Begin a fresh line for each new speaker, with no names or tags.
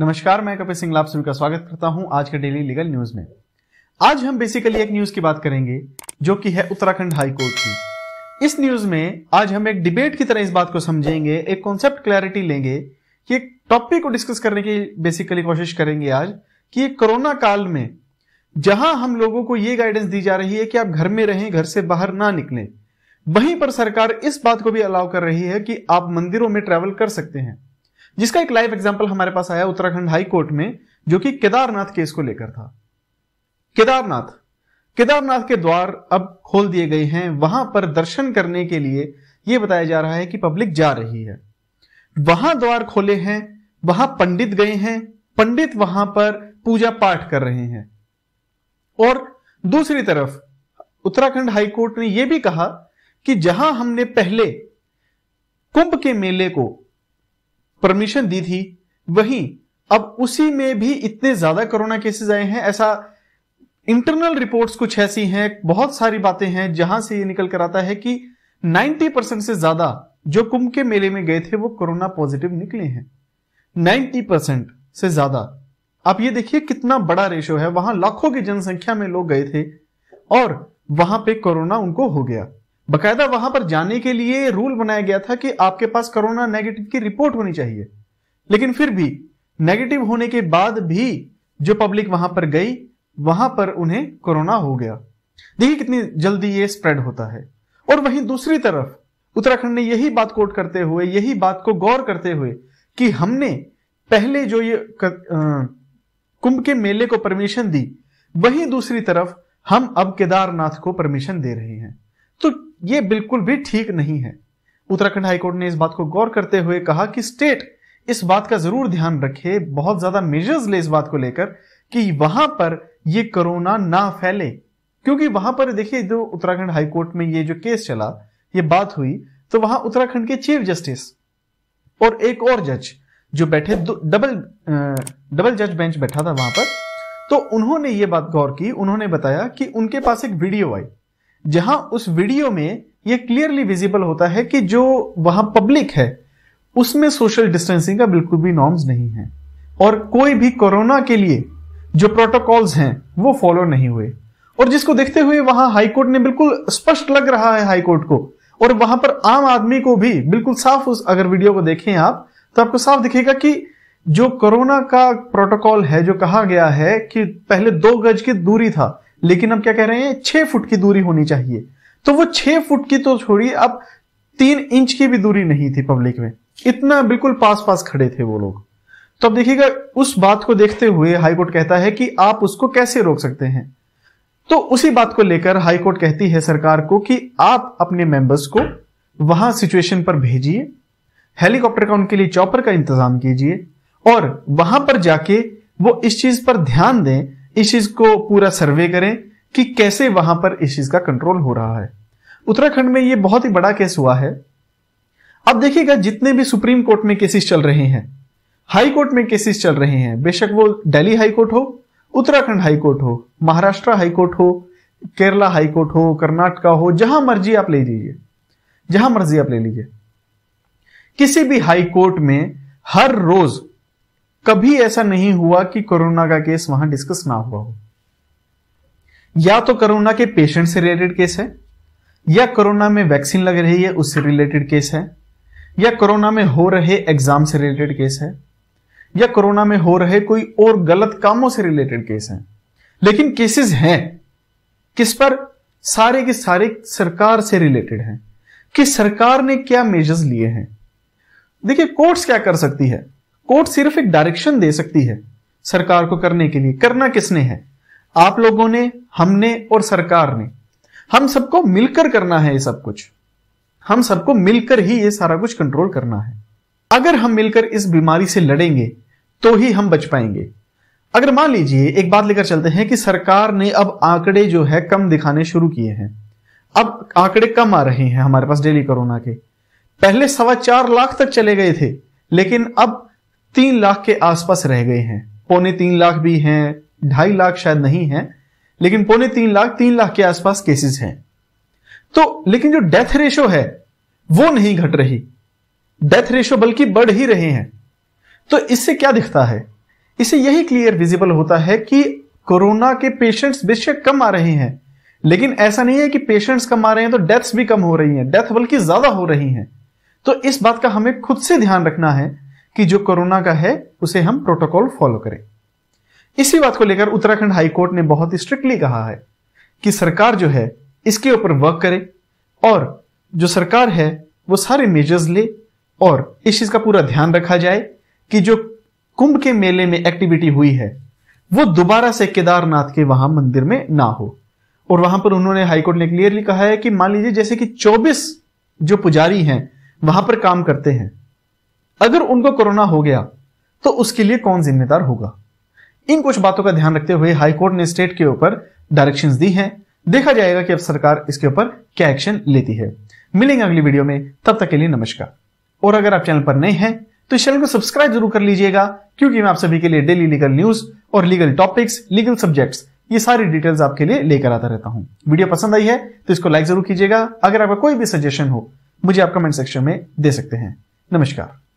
नमस्कार मैं कपिल सिंह आप सभी का स्वागत करता हूं आज के डेली लीगल न्यूज में आज हम बेसिकली एक न्यूज की बात करेंगे जो कि है उत्तराखंड हाई कोर्ट की इस न्यूज में आज हम एक डिबेट की तरह इस बात को समझेंगे एक कॉन्सेप्ट क्लैरिटी लेंगे कि एक टॉपिक को डिस्कस करने की बेसिकली कोशिश करेंगे आज कि कोरोना काल में जहां हम लोगों को ये गाइडेंस दी जा रही है कि आप घर में रहें घर से बाहर ना निकलें वहीं पर सरकार इस बात को भी अलाउ कर रही है कि आप मंदिरों में ट्रेवल कर सकते हैं जिसका एक लाइव एग्जाम्पल हमारे पास आया उत्तराखंड हाई कोर्ट में जो कि केदारनाथ केस को लेकर था केदारनाथ केदारनाथ के द्वार अब खोल दिए गए हैं वहां पर दर्शन करने के लिए यह बताया जा रहा है कि पब्लिक जा रही है वहां द्वार खोले हैं वहां पंडित गए हैं पंडित वहां पर पूजा पाठ कर रहे हैं और दूसरी तरफ उत्तराखंड हाईकोर्ट ने यह भी कहा कि जहां हमने पहले कुंभ के मेले को परमिशन दी थी वहीं अब उसी में भी इतने ज्यादा कोरोना केसेस आए हैं ऐसा इंटरनल रिपोर्ट्स कुछ ऐसी हैं बहुत सारी बातें हैं जहां से ये निकल कर आता है कि 90 परसेंट से ज्यादा जो कुंभ के मेले में गए थे वो कोरोना पॉजिटिव निकले हैं 90 परसेंट से ज्यादा आप ये देखिए कितना बड़ा रेशो है वहां लाखों की जनसंख्या में लोग गए थे और वहां पे कोरोना उनको हो गया बकायदा वहां पर जाने के लिए रूल बनाया गया था कि आपके पास कोरोना नेगेटिव की रिपोर्ट होनी चाहिए लेकिन फिर भी नेगेटिव होने के बाद भी जो पब्लिक वहां पर गई वहां पर उन्हें कोरोना हो गया देखिए कितनी जल्दी ये स्प्रेड होता है और वहीं दूसरी तरफ उत्तराखंड ने यही बात कोट करते हुए यही बात को गौर करते हुए कि हमने पहले जो ये कुंभ के मेले को परमिशन दी वहीं दूसरी तरफ हम अब केदारनाथ को परमिशन दे रहे हैं तो ये बिल्कुल भी ठीक नहीं है उत्तराखंड हाईकोर्ट ने इस बात को गौर करते हुए कहा कि स्टेट इस बात का जरूर ध्यान रखे बहुत ज्यादा मेजर्स ले इस बात को लेकर कि वहां पर ये कोरोना ना फैले क्योंकि वहां पर देखिए जो उत्तराखंड हाईकोर्ट में ये जो केस चला ये बात हुई तो वहां उत्तराखंड के चीफ जस्टिस और एक और जज जो बैठे डबल डबल जज बेंच बैठा था वहां पर तो उन्होंने ये बात गौर की उन्होंने बताया कि उनके पास एक वीडियो आई जहां उस वीडियो में यह क्लियरली विजिबल होता है कि जो वहां पब्लिक है उसमें सोशल डिस्टेंसिंग का बिल्कुल भी नॉर्म्स नहीं है और कोई भी कोरोना के लिए जो प्रोटोकॉल्स हैं वो फॉलो नहीं हुए और जिसको देखते हुए वहां हाईकोर्ट ने बिल्कुल स्पष्ट लग रहा है हाईकोर्ट को और वहां पर आम आदमी को भी बिल्कुल साफ उस अगर वीडियो को देखें आप तो आपको साफ दिखेगा कि जो कोरोना का प्रोटोकॉल है जो कहा गया है कि पहले दो गज की दूरी था लेकिन हम क्या कह रहे हैं छह फुट की दूरी होनी चाहिए तो वो छह फुट की तो छोड़ी अब तीन इंच की भी दूरी नहीं थी पब्लिक में इतना बिल्कुल पास पास खड़े थे वो लोग तो अब देखिएगा उस बात को देखते हुए हाईकोर्ट कहता है कि आप उसको कैसे रोक सकते हैं तो उसी बात को लेकर हाईकोर्ट कहती है सरकार को कि आप अपने मेंबर्स को वहां सिचुएशन पर भेजिए हेलीकॉप्टर का उनके लिए चॉपर का इंतजाम कीजिए और वहां पर जाके वो इस चीज पर ध्यान दें इशिज को पूरा सर्वे करें कि कैसे वहां पर इशिज का कंट्रोल हो रहा है उत्तराखंड में यह बहुत ही बड़ा केस हुआ है अब देखिएगा जितने भी सुप्रीम कोर्ट में केसेस चल रहे हैं हाई कोर्ट में केसेस चल रहे हैं बेशक वो दिल्ली हाई कोर्ट हो उत्तराखंड हाई कोर्ट हो महाराष्ट्र हाई कोर्ट हो केरला हाई कोर्ट हो कर्नाटका हो जहां मर्जी आप ले लीजिए जहां मर्जी आप ले लीजिए किसी भी हाई कोर्ट में हर रोज कभी ऐसा नहीं हुआ कि कोरोना का केस वहां डिस्कस ना हुआ हो या तो कोरोना के पेशेंट से रिलेटेड केस है या कोरोना में वैक्सीन लग रही है उससे रिलेटेड केस है या कोरोना में हो रहे एग्जाम से रिलेटेड केस है या कोरोना में हो रहे कोई और गलत कामों से रिलेटेड केस है लेकिन केसेस हैं किस पर सारे के सारे सरकार से रिलेटेड हैं कि सरकार ने क्या मेजर्स लिए हैं देखिए कोर्ट्स क्या कर सकती है कोर्ट सिर्फ एक डायरेक्शन दे सकती है सरकार को करने के लिए करना किसने है आप लोगों ने हमने और सरकार ने हम सबको मिलकर करना है ये सब कुछ हम सबको मिलकर ही ये सारा कुछ कंट्रोल करना है अगर हम मिलकर इस बीमारी से लड़ेंगे तो ही हम बच पाएंगे अगर मान लीजिए एक बात लेकर चलते हैं कि सरकार ने अब आंकड़े जो है कम दिखाने शुरू किए हैं अब आंकड़े कम आ रहे हैं हमारे पास डेली कोरोना के पहले सवा चार लाख तक चले गए थे लेकिन अब तीन लाख के आसपास रह गए हैं पौने तीन लाख भी हैं ढाई लाख शायद नहीं है लेकिन पौने तीन लाख तीन लाख के आसपास केसेस हैं तो लेकिन जो डेथ रेशो है वो नहीं घट रही डेथ रेशो बल्कि बढ़ ही रहे हैं तो इससे क्या दिखता है इससे यही क्लियर विजिबल होता है कि कोरोना के पेशेंट्स बेशक कम आ रहे हैं लेकिन ऐसा नहीं है कि पेशेंट्स कम आ रहे हैं तो डेथ्स भी कम हो रही हैं डेथ बल्कि ज्यादा हो रही हैं तो इस बात का हमें खुद से ध्यान रखना है कि जो कोरोना का है उसे हम प्रोटोकॉल फॉलो करें इसी बात को लेकर उत्तराखंड हाईकोर्ट ने बहुत ही स्ट्रिक्टली कहा है कि सरकार जो है इसके ऊपर वर्क करे और जो सरकार है वो सारे मेजर्स ले और इस चीज का पूरा ध्यान रखा जाए कि जो कुंभ के मेले में एक्टिविटी हुई है वो दोबारा से केदारनाथ के वहां मंदिर में ना हो और वहां पर उन्होंने हाईकोर्ट ने क्लियरली कहा है कि मान लीजिए जैसे कि 24 जो पुजारी हैं वहां पर काम करते हैं अगर उनको कोरोना हो गया तो उसके लिए कौन जिम्मेदार होगा इन कुछ बातों का ध्यान रखते हुए हाईकोर्ट ने स्टेट के ऊपर डायरेक्शंस दी हैं देखा जाएगा कि अब सरकार इसके ऊपर क्या एक्शन लेती है मिलेंगे अगली वीडियो में तब तक के लिए नमस्कार और अगर आप चैनल पर नए हैं तो चैनल को सब्सक्राइब जरूर कर लीजिएगा क्योंकि मैं आप सभी के लिए डेली लीगल न्यूज और लीगल टॉपिक्स लीगल सब्जेक्ट्स ये सारी डिटेल्स आपके लिए लेकर आता रहता हूं वीडियो पसंद आई है तो इसको लाइक जरूर कीजिएगा अगर आपका कोई भी सजेशन हो मुझे आप कमेंट सेक्शन में दे सकते हैं नमस्कार